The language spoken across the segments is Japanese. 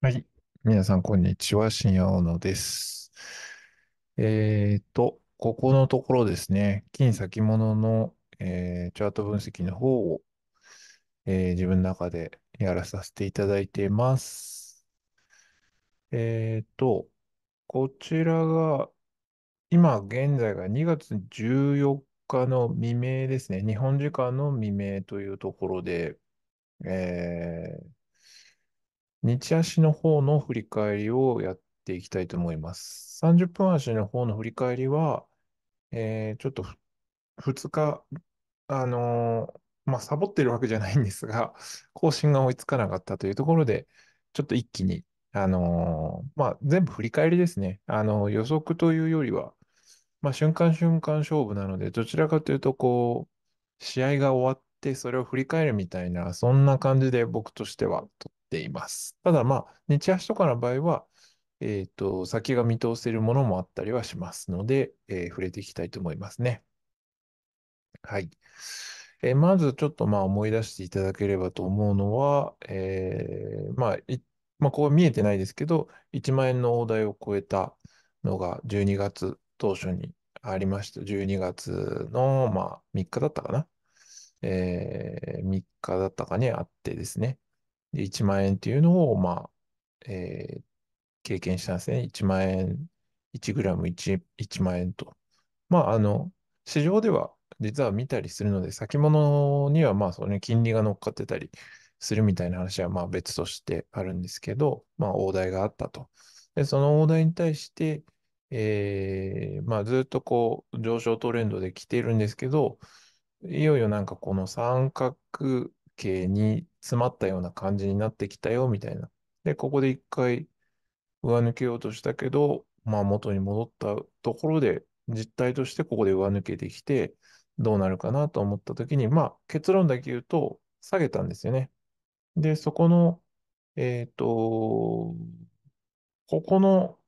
はい。皆さん、こんにちは。深夜小野です。えっと、ここのところですね、金先物の、えーチャート分析の方を、えー自分の中でやらさせていただいてます。えっと、こちらが、今現在が2月14日の未明ですね、日本時間の未明というところで、えー日足の方の振り返りをやっていきたいと思います。30分足の方の振り返りは、えー、ちょっと2日、あのー、まあ、サボってるわけじゃないんですが、更新が追いつかなかったというところで、ちょっと一気に、あのー、まあ、全部振り返りですね。あの予測というよりは、まあ、瞬間瞬間勝負なので、どちらかというと、こう、試合が終わって、それを振り返るみたいな、そんな感じで僕としてはとっています。ただまあ、日足とかの場合は、えっ、ー、と、先が見通せるものもあったりはしますので、えー、触れていきたいと思いますね。はい。えー、まずちょっとまあ思い出していただければと思うのは、えー、まあ、まあ、ここは見えてないですけど、1万円の大台を超えたのが12月当初にありました。12月の、まあ、3日だったかな。えー、3日だったかにあってですね。で、1万円っていうのを、まあ、えー、経験したんですね。1万円、1グラム 1, 1万円と。まあ、あの、市場では実は見たりするので、先物にはまあ、その金利が乗っかってたりするみたいな話はまあ別としてあるんですけど、まあ、大台があったと。で、その大台に対して、えー、まあ、ずっとこう、上昇トレンドで来ているんですけど、いよいよなんかこの三角景に詰まったような感じになってきたよ、みたいな。で、ここで一回上抜けようとしたけど、まあ元に戻ったところで、実態としてここで上抜けてきて、どうなるかなと思った時に、まあ結論だけ言うと、下げたんですよね。で、そこの、えっ、ー、と、ここの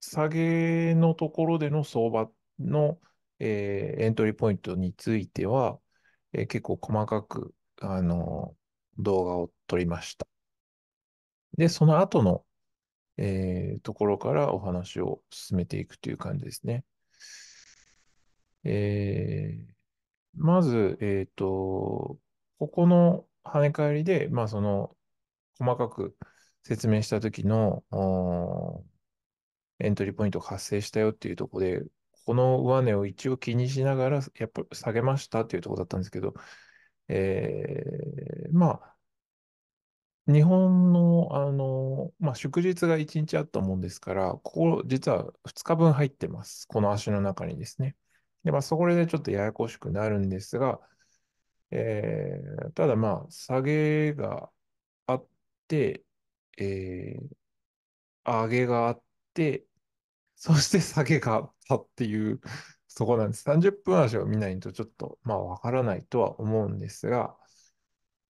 下げのところでの相場の、えー、エントリーポイントについては、えー、結構細かくあの、動画を撮りました。で、その後の、えー、ところからお話を進めていくという感じですね。えー、まず、えっ、ー、と、ここの跳ね返りで、まあ、その、細かく説明した時の、エントリーポイントが発生したよっていうところで、この上値を一応気にしながら、やっぱ下げましたっていうところだったんですけど、えー、まあ、日本の、あの、まあ、祝日が1日あったもんですから、ここ実は2日分入ってます。この足の中にですね。で、まあ、そこでちょっとややこしくなるんですが、えー、ただまあ、下げがあって、えー、上げがあって、そして下げがあったっていうそこなんです。30分足を見ないとちょっと、まあ、わからないとは思うんですが、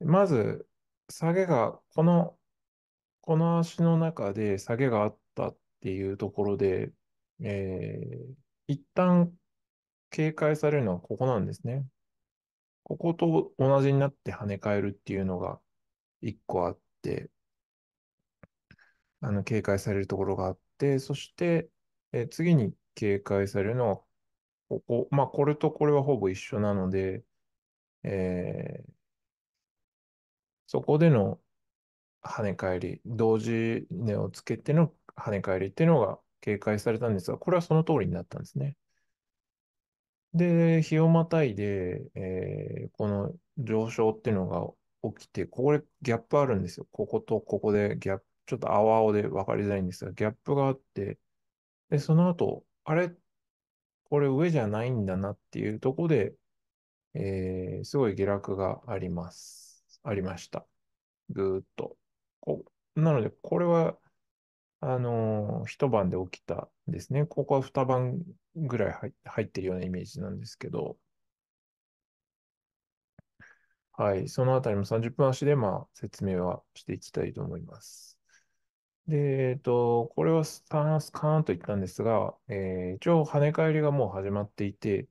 まず、下げが、この、この足の中で下げがあったっていうところで、えー、一旦警戒されるのはここなんですね。ここと同じになって跳ね返るっていうのが一個あって、あの、警戒されるところがあって、そして、えー、次に警戒されるのはここ、まあ、これとこれはほぼ一緒なので、えー、そこでの跳ね返り、同時値をつけての跳ね返りっていうのが警戒されたんですが、これはその通りになったんですね。で、日をまたいで、えー、この上昇っていうのが起きて、ここでギャップあるんですよ。こことここでギャップ、ちょっと青々で分かりづらいんですが、ギャップがあって、で、その後、あれこれ上じゃないんだなっていうとこで、えー、すごい下落があります。ありました。ぐーっと。こなので、これは、あのー、一晩で起きたですね。ここは二晩ぐらい入ってるようなイメージなんですけど、はい、そのあたりも30分足で、まあ、説明はしていきたいと思います。で、えっと、これはスタンスカーンと言ったんですが、えー一応跳ね返りがもう始まっていて、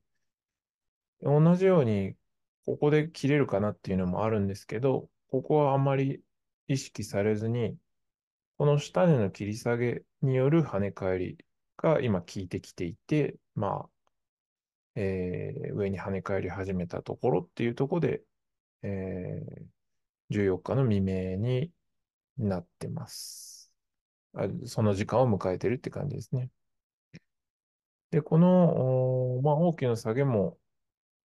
同じように、ここで切れるかなっていうのもあるんですけど、ここはあまり意識されずに、この下での切り下げによる跳ね返りが今効いてきていて、まあ、えー上に跳ね返り始めたところっていうところで、えー14日の未明になってます。その時間を迎えてるって感じですね。で、この、まあ、大きな下げも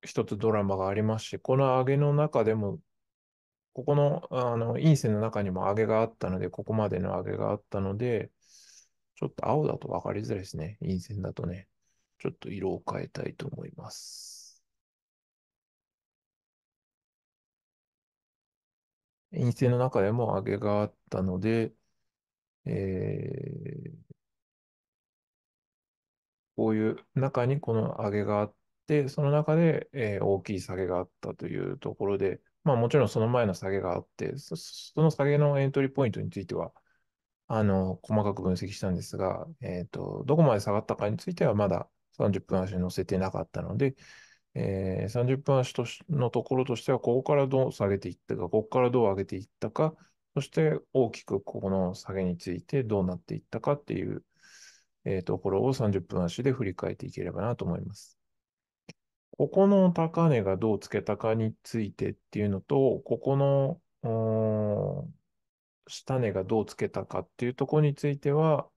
一つドラマがありますし、この上げの中でも、ここの、あの、陰線の中にも上げがあったので、ここまでの上げがあったので、ちょっと青だと分かりづらいですね。陰線だとね。ちょっと色を変えたいと思います。陰性の中でも上げがあったので、えーこういう中にこの上げがあって、その中で、えー、大きい下げがあったというところで、まあもちろんその前の下げがあって、その下げのエントリーポイントについては、あの、細かく分析したんですが、えっ、ー、と、どこまで下がったかについてはまだ30分足に乗せてなかったので、えー、30分足としのところとしては、ここからどう下げていったか、ここからどう上げていったか、そして大きくここの下げについてどうなっていったかっていう、えー、ところを30分足で振り返っていければなと思います。ここの高値がどうつけたかについてっていうのと、ここの下値がどうつけたかっていうところについては、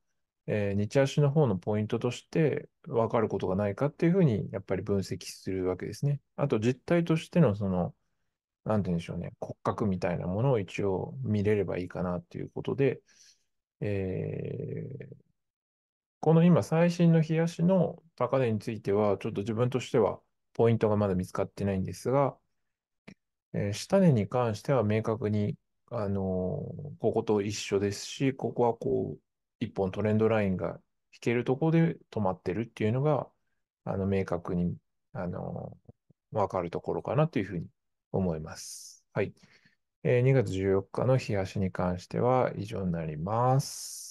えー、日足の方のポイントとして分かることがないかっていうふうにやっぱり分析するわけですね。あと実態としてのそのなんて言うんでしょうね、骨格みたいなものを一応見れればいいかなっていうことで、えー、この今最新の冷やしの高値については、ちょっと自分としてはポイントがまだ見つかってないんですが、えー、下値に関しては明確に、あのー、ここと一緒ですし、ここはこう、一本トレンドラインが引けるとこで止まってるっていうのが、あの、明確に、あのー、わかるところかなというふうに思います。はい。えー、2月14日の日足に関しては以上になります。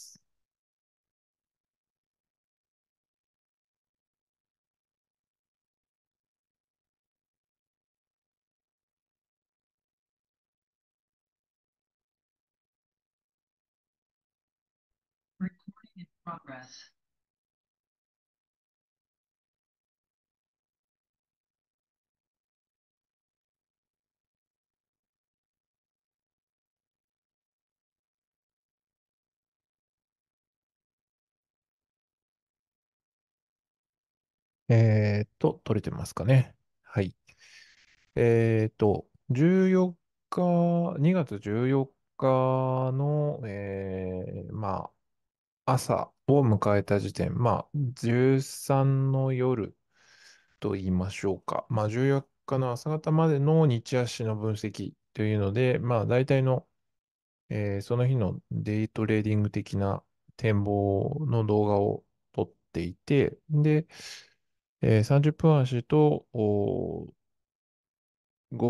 progress. えー、っと、取れてますかね。はい。えー、っと、14日、2月14日の、えー、まあ、朝を迎えた時点、まあ、13の夜と言いましょうか。まあ、14日の朝方までの日足の分析というので、まあ、大体の、えー、その日のデイトレーディング的な展望の動画を撮っていて、で、えー、30分足と5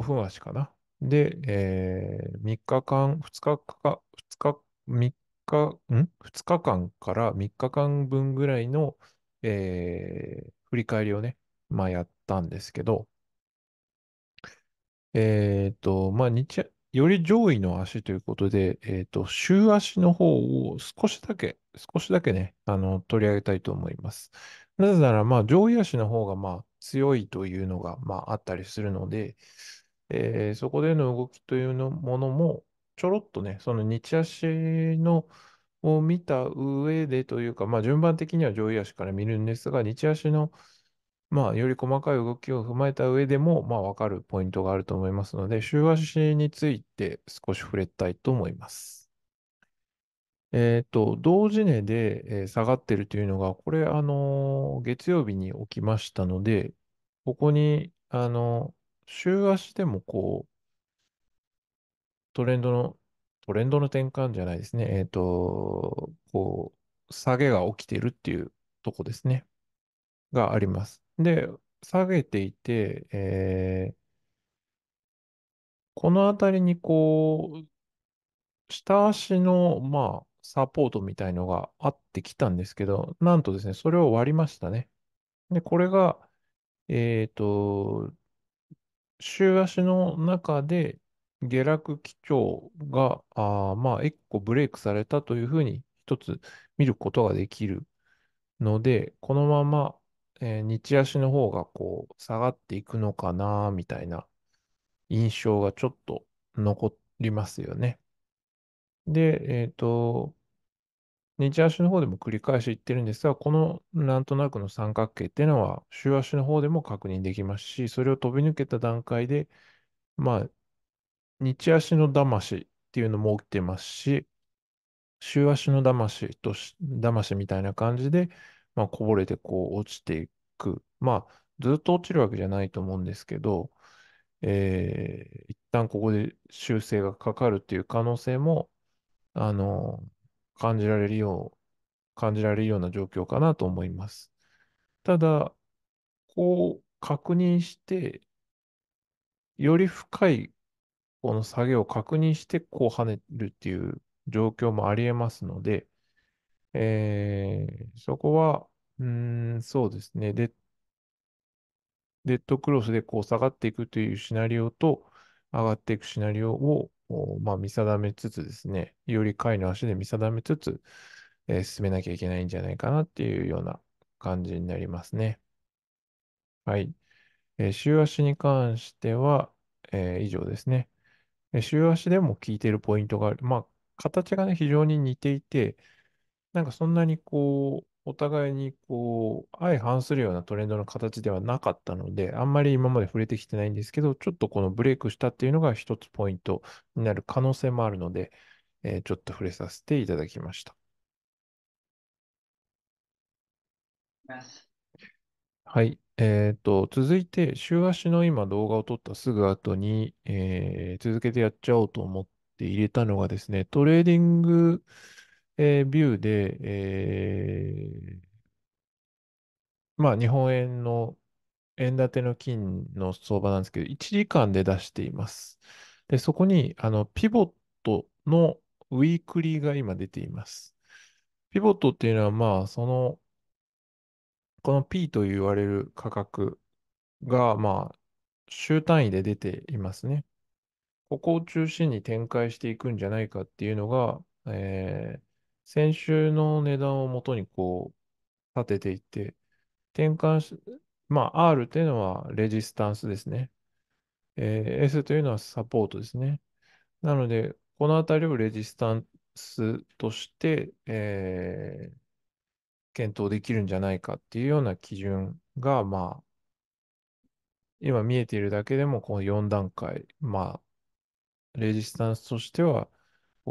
分足かな。で、えー、3日間、2日か、2日、3日、ん ?2 日間から3日間分ぐらいの、えー、振り返りをね、まあやったんですけど、えっ、ー、と、まあ日、より上位の足ということで、えっ、ー、と、週足の方を少しだけ少しだけね、あの、取り上げたいと思います。なぜなら、まあ、上位足の方が、まあ、強いというのが、まあ、あったりするので、えー、そこでの動きというのものも、ちょろっとね、その日足のを見た上でというか、まあ、順番的には上位足から見るんですが、日足の、まあ、より細かい動きを踏まえた上でも、まあ、分かるポイントがあると思いますので、週足について少し触れたいと思います。えっと、同時値で、え下がってるというのが、これ、あのー月曜日に起きましたので、ここに、あの週足でもこう、トレンドの、トレンドの転換じゃないですね。えっと、こう、下げが起きてるっていうとこですね。があります。で、下げていて、えーこのあたりにこう、下足の、まあ、サポートみたいのがあってきたんですけど、なんとですね、それを割りましたね。で、これが、えっ、ー、と、週足の中で下落基調が、あまあ、1個ブレイクされたというふうに一つ見ることができるので、このまま、えー、日足の方がこう下がっていくのかな、みたいな印象がちょっと残りますよね。で、えっと、日足の方でも繰り返し言ってるんですが、このなんとなくの三角形っていうのは、週足の方でも確認できますし、それを飛び抜けた段階で、まあ、日足の魂っていうのも起きてますし、週足の魂とし、魂みたいな感じで、まあ、こぼれてこう落ちていく。まあ、ずっと落ちるわけじゃないと思うんですけど、えー、一旦ここで修正がかかるっていう可能性もあの、感じられるよう、感じられるような状況かなと思います。ただ、こう確認して、より深いこの下げを確認して、こう跳ねるっていう状況もありえますので、えー、そこは、うん、そうですね。で、デッドクロスでこう下がっていくというシナリオと、上がっていくシナリオをまあ、見定めつつですね、より位の足で見定めつつ、えー、進めなきゃいけないんじゃないかなっていうような感じになりますね。はい。えー、週足に関しては、えー、以上ですね。えー、週足でも効いてるポイントがある。まあ、形がね、非常に似ていて、なんかそんなにこう、お互いにこう、相反するようなトレンドの形ではなかったので、あんまり今まで触れてきてないんですけど、ちょっとこのブレイクしたっていうのが一つポイントになる可能性もあるので、えー、ちょっと触れさせていただきました。はい。えっ、ー、と、続いて、週足の今動画を撮ったすぐ後に、えー、続けてやっちゃおうと思って入れたのがですね、トレーディング、えー、ビューで、えー、まあ、日本円の円建ての金の相場なんですけど、1時間で出しています。で、そこに、あの、ピボットのウィークリーが今出ています。ピボットっていうのは、まあ、その、この P と言われる価格が、まあ、週単位で出ていますね。ここを中心に展開していくんじゃないかっていうのが、えー、先週の値段を元にこう立てていって、転換し、まあ R というのはレジスタンスですね。えー、S というのはサポートですね。なので、このあたりをレジスタンスとして、えー、検討できるんじゃないかっていうような基準が、まあ、今見えているだけでも、この4段階、まあ、レジスタンスとしては、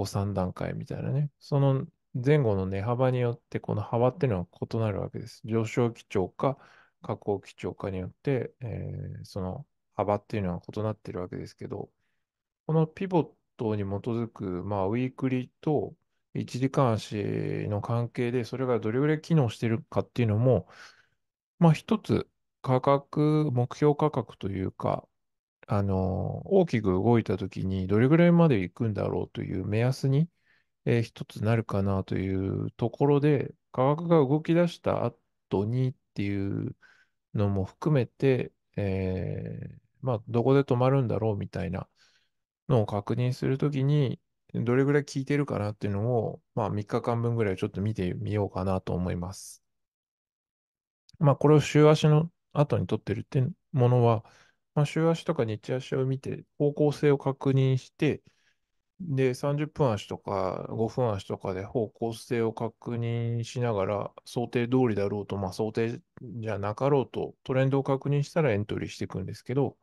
3段階みたいなね、その前後の値幅によって、この幅っていうのは異なるわけです。上昇基調か下降基調かによって、えー、その幅っていうのは異なっているわけですけど、このピボットに基づく、まあ、ウィークリーと1時間足の関係で、それがどれぐらい機能してるかっていうのも、まあ、一つ価格、目標価格というか、あの、大きく動いたときにどれぐらいまでいくんだろうという目安にえー、一つなるかなというところで、科学が動き出した後にっていうのも含めて、えー、まあ、どこで止まるんだろうみたいなのを確認するときに、どれぐらい効いてるかなっていうのを、まあ、3日間分ぐらいちょっと見てみようかなと思います。まあ、これを週足の後に撮ってるってものは、まあ、週足とか日足を見て方向性を確認して、で、30分足とか5分足とかで方向性を確認しながら、想定通りだろうと、まあ、想定じゃなかろうと、トレンドを確認したらエントリーしていくんですけど、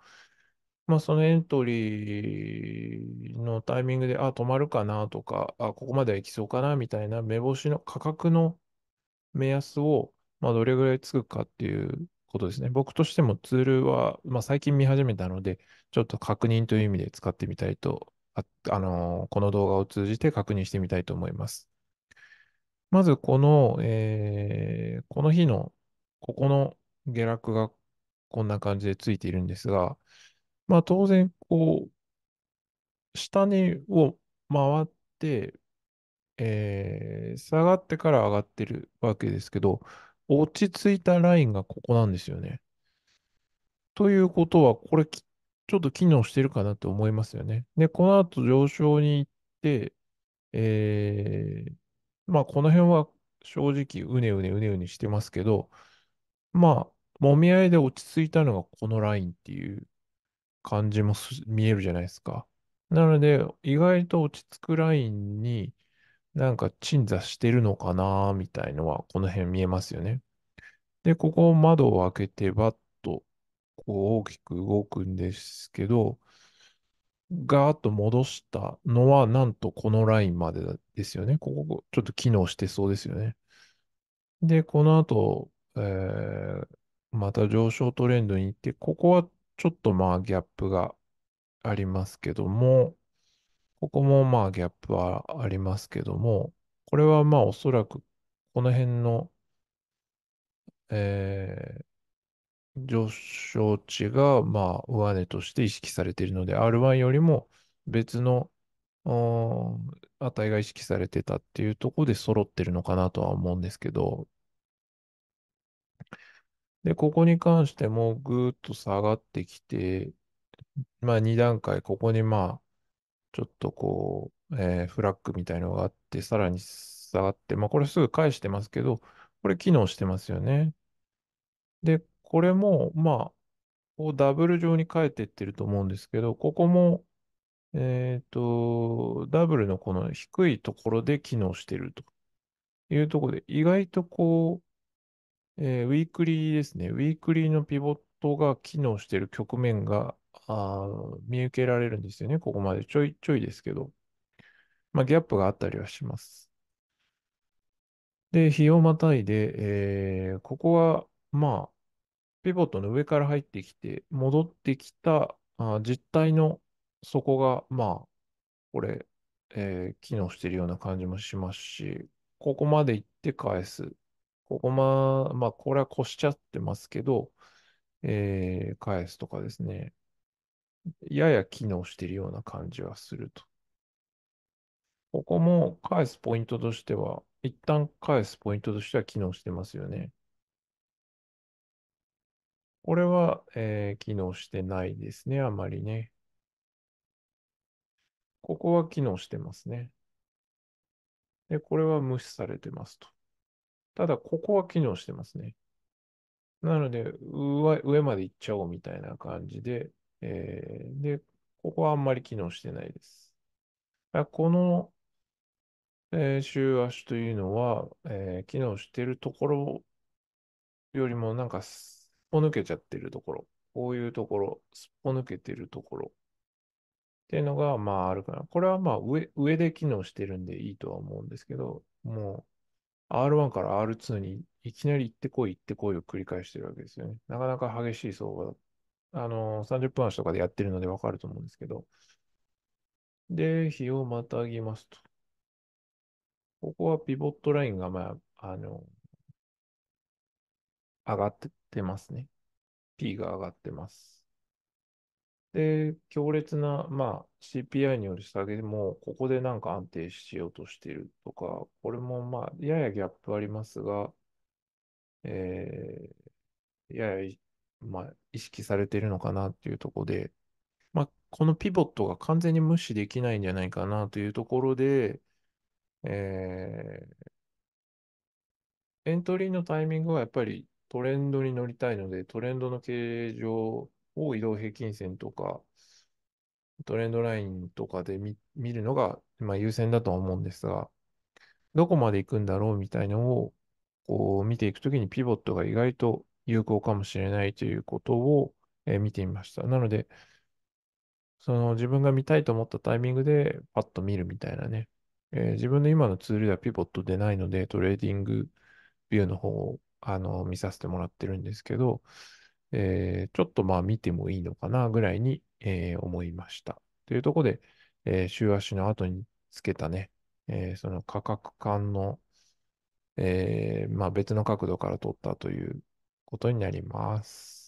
まあ、そのエントリーのタイミングで、あ、止まるかなとか、あ、ここまでは行きそうかなみたいな目星の価格の目安を、まあ、どれぐらいつくかっていうことですね。僕としてもツールは、まあ、最近見始めたので、ちょっと確認という意味で使ってみたいとあ、あのこの動画を通じて確認してみたいと思います。まず、この、えー、この日の、ここの下落がこんな感じでついているんですが、まあ、当然、こう、下にを回って、えー、下がってから上がってるわけですけど、落ち着いたラインがここなんですよね。ということは、これきっちょっと機能してるかなって思いますよね。で、この後上昇に行って、えー、まあ、この辺は正直、うねうねうねうねしてますけど、まあ、もみ合いで落ち着いたのがこのラインっていう感じも見えるじゃないですか。なので、意外と落ち着くラインに、なんか鎮座してるのかなみたいのは、この辺見えますよね。で、ここを窓を開けて、バッこう大きく動くんですけど、ガーッと戻したのは、なんとこのラインまでですよね。ここ、ちょっと機能してそうですよね。で、この後、えー、また上昇トレンドに行って、ここはちょっとまあギャップがありますけども、ここもまあギャップはありますけども、これはまあおそらくこの辺の、えー、上昇値が、まあ、上値として意識されているので、R1 よりも別の値が意識されてたっていうところで揃ってるのかなとは思うんですけど、で、ここに関してもぐーっと下がってきて、まあ2段階、ここにまあ、ちょっとこう、えー、フラッグみたいのがあって、さらに下がって、まあこれすぐ返してますけど、これ機能してますよね。で、これも、まあ、こダブル状に変えていってると思うんですけど、ここも、えっ、ー、と、ダブルのこの低いところで機能してるというところで、意外とこう、えー、ウィークリーですね、ウィークリーのピボットが機能してる局面があ見受けられるんですよね、ここまで。ちょいちょいですけど。まあ、ギャップがあったりはします。で、日をまたいで、えー、ここは、まあ、ピボットの上から入ってきて、戻ってきたあ実体の底が、まあ、これ、えー、機能しているような感じもしますし、ここまで行って返す。ここま、まあ、これは越しちゃってますけど、えー、返すとかですね。やや機能しているような感じはすると。ここも返すポイントとしては、一旦返すポイントとしては機能してますよね。これは、えー機能してないですね、あまりね。ここは機能してますね。で、これは無視されてますと。ただ、ここは機能してますね。なので、上、上まで行っちゃおうみたいな感じで、えーで、ここはあんまり機能してないです。あこの、えー週足というのは、えー機能してるところよりも、なんかぽ抜けちゃってるところ、こういうところ、すっぽ抜けてるところっていうのが、まああるかな。これはまあ上、上で機能してるんでいいとは思うんですけど、もう R1 から R2 にいきなり行ってこい行ってこいを繰り返してるわけですよね。なかなか激しい相場だ。あの、30分足とかでやってるのでわかると思うんですけど。で、日をまたぎますと。ここはピボットラインが、まあ、あの、上がって、てますね。P が上がってます。で、強烈な、まあ、CPI による下げも、ここでなんか安定しようとしているとか、これもまあ、ややギャップありますが、えー、やや、まあ、意識されているのかなっていうところで、まあ、このピボットが完全に無視できないんじゃないかなというところで、えー、エントリーのタイミングはやっぱりトレンドに乗りたいので、トレンドの形状を移動平均線とか、トレンドラインとかで見るのが、まあ、優先だとは思うんですが、どこまで行くんだろうみたいなのをこう見ていくときにピボットが意外と有効かもしれないということを、え見てみました。なので、その自分が見たいと思ったタイミングでパッと見るみたいなね。えー、自分の今のツールではピボット出ないので、トレーディングビューの方をあの、見させてもらってるんですけど、えー、ちょっとまあ見てもいいのかなぐらいに、えー、思いました。というところで、えー、週足の後につけたね、えー、その価格感の、えー、まあ別の角度から取ったということになります。